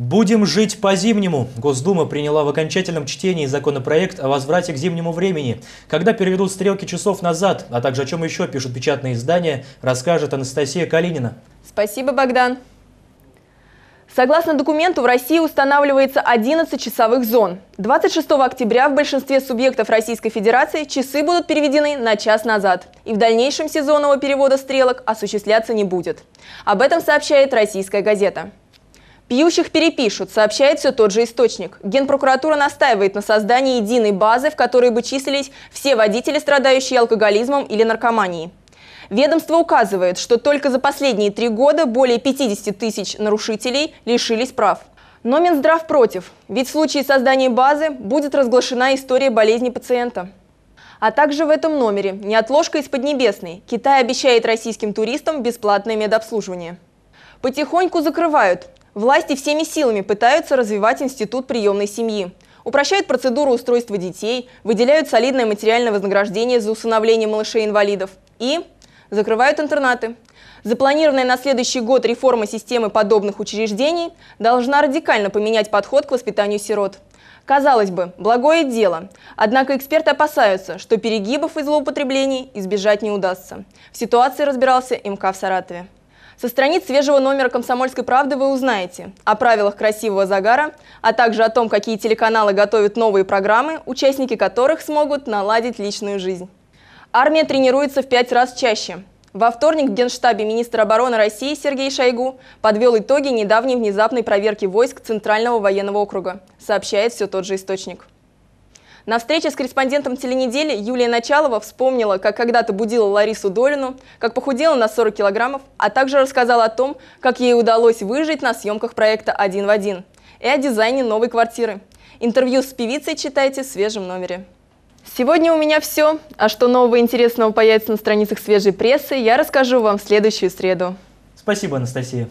Будем жить по-зимнему. Госдума приняла в окончательном чтении законопроект о возврате к зимнему времени. Когда переведут стрелки часов назад, а также о чем еще пишут печатные издания, расскажет Анастасия Калинина. Спасибо, Богдан. Согласно документу, в России устанавливается 11 часовых зон. 26 октября в большинстве субъектов Российской Федерации часы будут переведены на час назад. И в дальнейшем сезонного перевода стрелок осуществляться не будет. Об этом сообщает «Российская газета». Пьющих перепишут, сообщает все тот же источник. Генпрокуратура настаивает на создании единой базы, в которой бы числились все водители, страдающие алкоголизмом или наркоманией. Ведомство указывает, что только за последние три года более 50 тысяч нарушителей лишились прав. Но Минздрав против, ведь в случае создания базы будет разглашена история болезни пациента. А также в этом номере неотложка из Поднебесной. Китай обещает российским туристам бесплатное медобслуживание. Потихоньку закрывают. Власти всеми силами пытаются развивать институт приемной семьи. Упрощают процедуру устройства детей, выделяют солидное материальное вознаграждение за усыновление малышей-инвалидов и закрывают интернаты. Запланированная на следующий год реформа системы подобных учреждений должна радикально поменять подход к воспитанию сирот. Казалось бы, благое дело. Однако эксперты опасаются, что перегибов и злоупотреблений избежать не удастся. В ситуации разбирался МК в Саратове. Со страниц свежего номера «Комсомольской правды» вы узнаете о правилах красивого загара, а также о том, какие телеканалы готовят новые программы, участники которых смогут наладить личную жизнь. Армия тренируется в пять раз чаще. Во вторник в Генштабе министр обороны России Сергей Шойгу подвел итоги недавней внезапной проверки войск Центрального военного округа, сообщает все тот же источник. На встрече с корреспондентом теленедели Юлия Началова вспомнила, как когда-то будила Ларису Долину, как похудела на 40 килограммов, а также рассказала о том, как ей удалось выжить на съемках проекта «Один в один» и о дизайне новой квартиры. Интервью с певицей читайте в свежем номере. Сегодня у меня все. А что нового интересного появится на страницах свежей прессы, я расскажу вам в следующую среду. Спасибо, Анастасия.